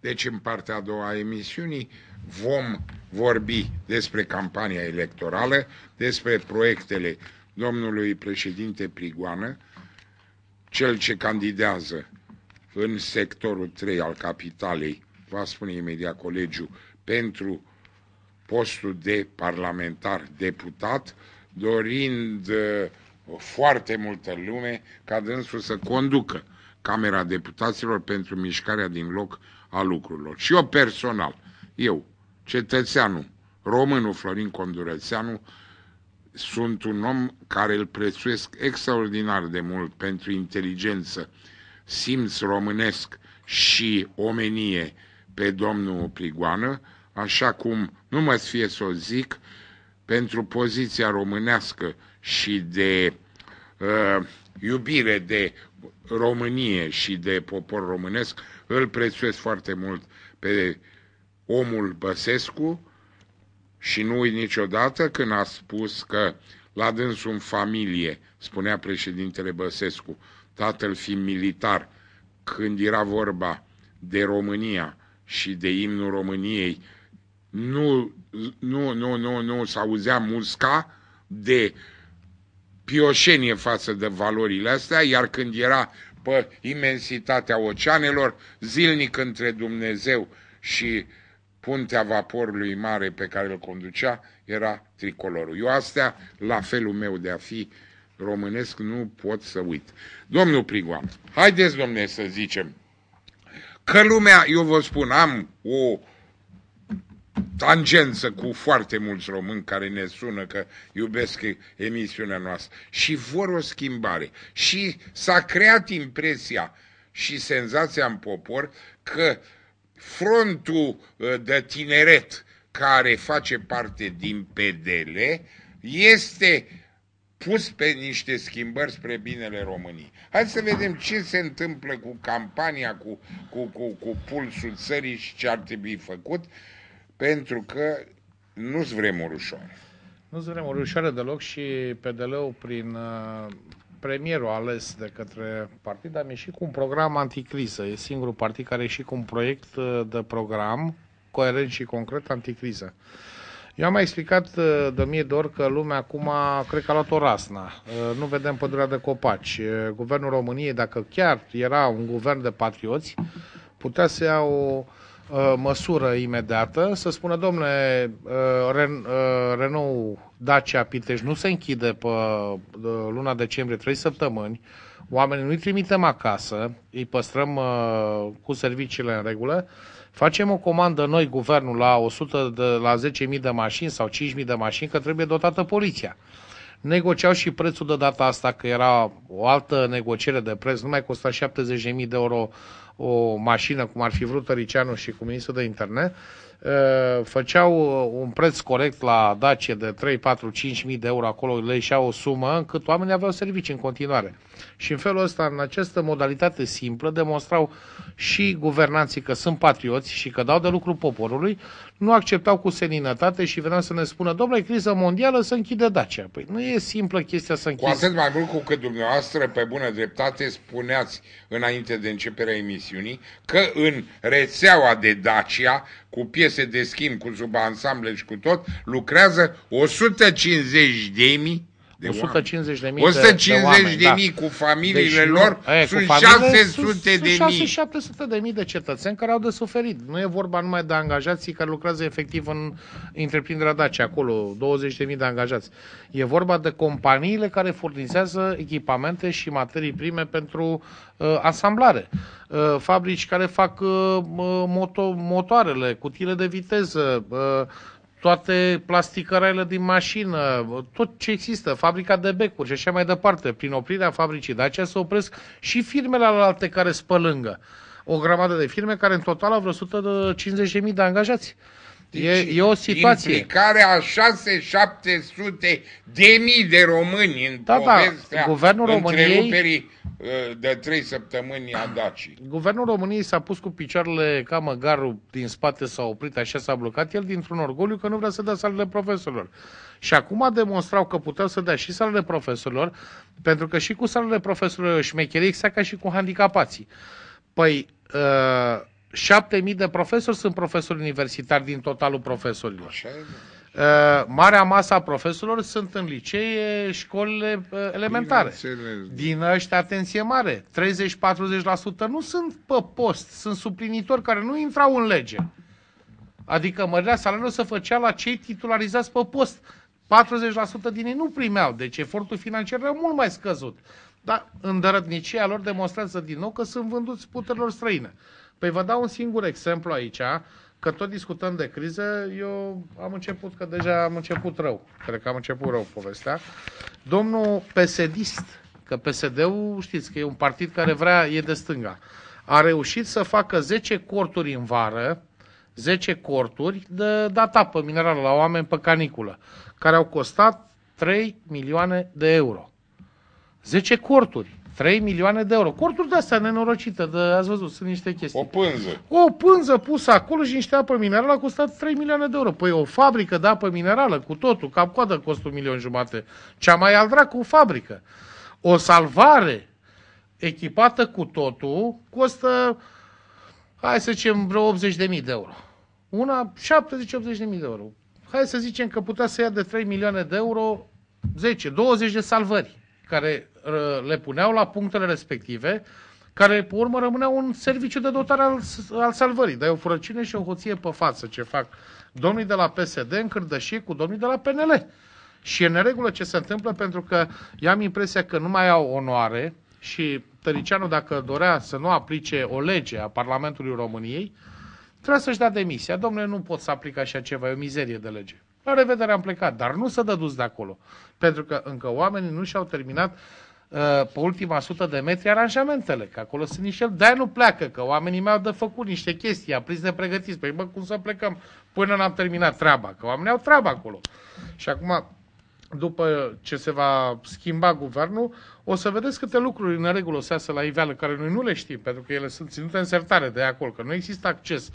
Deci în partea a doua a emisiunii vom vorbi despre campania electorală, despre proiectele domnului președinte Prigoană, cel ce candidează în sectorul 3 al capitalei, va spune imediat colegiul, pentru postul de parlamentar deputat, dorind uh, foarte multă lume ca dânsul să conducă Camera Deputaților pentru mișcarea din loc a lucrurilor. Și eu personal, eu, cetățeanul, românul Florin Condurățeanu, sunt un om care îl prețuiesc extraordinar de mult pentru inteligență, simț românesc și omenie pe domnul Prigoană, așa cum nu mă fie să o zic, pentru poziția românească și de uh, iubire de Românie și de popor românesc, îl prețuiesc foarte mult pe omul Băsescu și nu uit niciodată când a spus că la dânsul în familie, spunea președintele Băsescu, tatăl fiind militar, când era vorba de România și de imnul României, nu, nu, nu, nu, nu s-auzea musca de pioșenie față de valorile astea, iar când era pe imensitatea oceanelor, zilnic între Dumnezeu și puntea vaporului mare pe care îl conducea era tricolorul. Eu astea, la felul meu de a fi românesc, nu pot să uit. Domnul Prigoan, haideți, domne, să zicem, că lumea, eu vă spun, am o tangență cu foarte mulți români care ne sună că iubesc emisiunea noastră și vor o schimbare. Și s-a creat impresia și senzația în popor că frontul ă, de tineret care face parte din PDL este pus pe niște schimbări spre binele României. Hai să vedem ce se întâmplă cu campania, cu, cu, cu, cu pulsul țării și ce ar trebui făcut pentru că nu-ți vrem o Nu-ți vrem o rușoare deloc și PDL-ul prin uh, premierul ales de către partid a ieșit cu un program anticriză. E singurul partid care a ieșit cu un proiect uh, de program coerent și concret anticriză. Eu am mai explicat uh, de mie de ori că lumea acum cred că a luat o rasna. Nu vedem pădurea de copaci. Guvernul României, dacă chiar era un guvern de patrioți, putea să ia o, Uh, măsură imediată, să spună, domnule, uh, uh, Renault Dacia Pitești nu se închide pe luna decembrie, trei săptămâni, oamenii nu-i trimitem acasă, îi păstrăm cu serviciile în regulă, facem o comandă noi, guvernul, la 100 de, la 10.000 de mașini sau 5.000 de mașini, că trebuie dotată poliția. Negociau și prețul de data asta, că era o altă negociere de preț, nu mai costa 70.000 de euro o mașină, cum ar fi vrut Tăricianu și cu ministrul de internet, uh, făceau uh, un preț corect la Dacia de 3, 4, 5 mii de euro acolo, le ieșeau o sumă, încât oamenii aveau servicii în continuare. Și în felul ăsta, în această modalitate simplă, demonstrau și guvernanții că sunt patrioți și că dau de lucru poporului, nu acceptau cu seninătate și veneau să ne spună, domnule, criza mondială să închide Dacia. Păi nu e simplă chestia să închide. Cu atât mai mult cu cât dumneavoastră, pe bună dreptate, spuneați înainte de începerea emisiei națiunii, că în rețeaua de Dacia, cu piese de schimb, cu subansamble și cu tot, lucrează 150 de mii de 150 de mii 150 de, mii da. cu familiile deci, lor aia, sunt cu 600 de sunt mii. 700 de mii de cetățeni care au de suferit. Nu e vorba numai de angajații care lucrează efectiv în întreprinderea Dacia, acolo 20 de mii de angajați. E vorba de companiile care furnizează echipamente și materii prime pentru uh, asamblare. Uh, fabrici care fac uh, moto, motoarele, cutiile de viteză, uh, toate plasticărele din mașină, tot ce există, fabrica de becuri și așa mai departe, prin oprirea fabricii aceea se opresc și firmele alte care spălângă. O grămadă de firme care în total au vreo 150.000 de angajați e, e o situație. Implicarea a 6-700 de mii de români în da, da povestea da, Guvernul României, ă, de trei săptămâni a Dacii. Guvernul României s-a pus cu picioarele ca măgarul din spate, s-a oprit, așa s-a blocat el dintr-un orgoliu că nu vrea să dea salele profesorilor. Și acum demonstrau că puteau să dea și salele profesorilor, pentru că și cu salele profesorilor șmecherie, exact ca și cu handicapații. Păi, uh, 7000 de profesori sunt profesori universitari din totalul profesorilor. Așa e. Uh, marea masă a profesorilor sunt în licee, școlile uh, elementare. Din ăștia, atenție mare, 30-40% nu sunt pe post, sunt suplinitori care nu intrau în lege. Adică mărirea salariului se făcea la cei titularizați pe post. 40% din ei nu primeau, deci efortul financiar era mult mai scăzut. Dar îndărătnicia lor demonstrează din nou că sunt vânduți puterilor străine. Păi vă dau un singur exemplu aici, că tot discutăm de criză, eu am început, că deja am început rău. Cred că am început rău povestea. Domnul psd că PSD-ul, știți, că e un partid care vrea, e de stânga, a reușit să facă 10 corturi în vară, 10 corturi de dat apă minerală la oameni pe caniculă, care au costat 3 milioane de euro. 10 corturi. 3 milioane de euro. Corturi de astea nenorocită, de, ați văzut, sunt niște chestii. O pânză. O pânză pusă acolo și niște apă minerală a costat 3 milioane de euro. Păi o fabrică de apă minerală cu totul, cap coadă costă un milion jumate. Cea mai al dracu, o fabrică. O salvare echipată cu totul costă, hai să zicem, vreo 80 de mii de euro. Una, 70 mii de euro. Hai să zicem că putea să ia de 3 milioane de euro 10, 20 de salvări care uh, le puneau la punctele respective, care pe urmă rămânea un serviciu de dotare al, al salvării. Dar e o furăcine și o hoție pe față ce fac domnii de la PSD în și cu domnii de la PNL. Și e în regulă ce se întâmplă pentru că eu am impresia că nu mai au onoare și Tăricianu, dacă dorea să nu aplice o lege a Parlamentului României, trebuie să-și dea demisia. Domnule, nu pot să aplic așa ceva, e o mizerie de lege. La revedere, am plecat. Dar nu s-a dus de acolo. Pentru că încă oamenii nu și-au terminat uh, pe ultima sută de metri aranjamentele, că acolo sunt niște... de nu pleacă, că oamenii mi-au de făcut niște chestii, am prins pregătiți. Păi bă, cum să plecăm până n-am terminat treaba? Că oamenii au treaba acolo. Și acum, după ce se va schimba guvernul, o să vedeți câte lucruri în regulă o să iasă la iveală, care noi nu le știm, pentru că ele sunt ținute în sertare de acolo, că nu există acces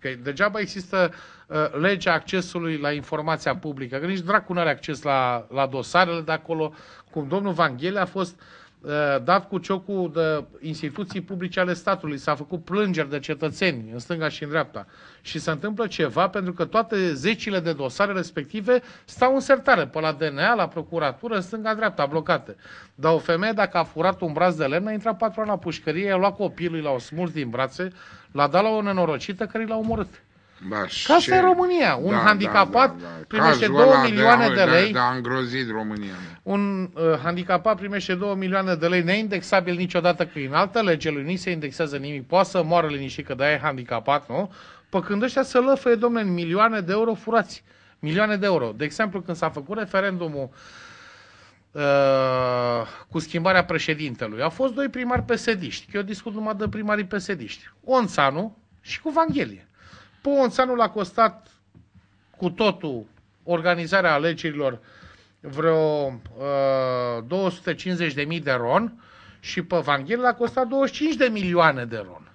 Că degeaba există uh, legea accesului la informația publică, că nici dracu nu are acces la, la dosarele de acolo, cum domnul Vanghele a fost uh, Uh, dat cu ciocul de instituții publice ale statului, s-a făcut plângeri de cetățeni în stânga și în dreapta și se întâmplă ceva pentru că toate zecile de dosare respective stau în sertare, pe la DNA, la procuratură, în stânga-dreapta, blocate. Dar o femeie, dacă a furat un braț de lemn, a intrat patru ani la pușcărie, a luat copilul, l-a smuls din brațe, l-a dat la o nenorocită care l-a omorât. Da, Ca asta e România. Un da, handicapat da, da, da. primește 2 milioane de, de lei. Da, da, îngrozit România. Da. Un uh, handicapat primește 2 milioane de lei neindexabil niciodată prin altă lege, lui nu se indexează nimic, poate să moară liniștit că da e handicapat, nu? Pe când ăștia să lăfăie, domnule, în milioane de euro furați. Milioane de euro. De exemplu, când s-a făcut referendumul uh, cu schimbarea președintelui, au fost doi primari pesediști, că eu discut numai de primarii pesediști, Onțanu și cu Vanghelie l a costat cu totul organizarea alegerilor vreo uh, 250.000 de ron și pe Vanghel a costat 25 de milioane de ron.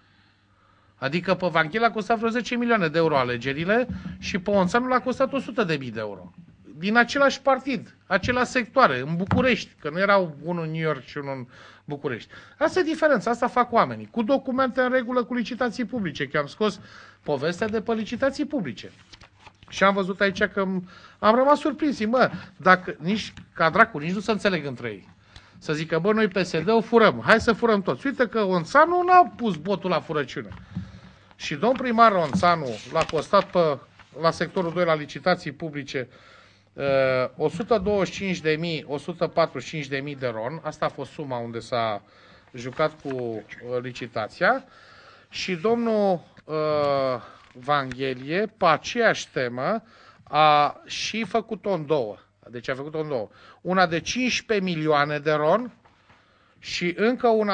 Adică pe Vanghel a costat vreo 10 milioane de euro alegerile și pe l a costat 100 de mii de euro. Din același partid, același sectoare, în București, că nu erau unul în New York și unul în București. Asta e diferența, asta fac oamenii. Cu documente în regulă, cu licitații publice, că am scos povestea de pe licitații publice. Și am văzut aici că am rămas surprins. Mă, dacă nici ca dracu, nici nu se înțeleg între ei. Să zică, bă, noi psd o furăm, hai să furăm toți. Uite că Onțanu n-a pus botul la furăciune. Și domn primar Onțanu l-a postat pe, la sectorul 2 la licitații publice 125.000-145.000 uh, de ron, asta a fost suma unde s-a jucat cu uh, licitația, și domnul uh, Vanghelie, pe aceeași temă, a și făcut-o în două. Deci a făcut-o în două. Una de 15 milioane de ron și încă una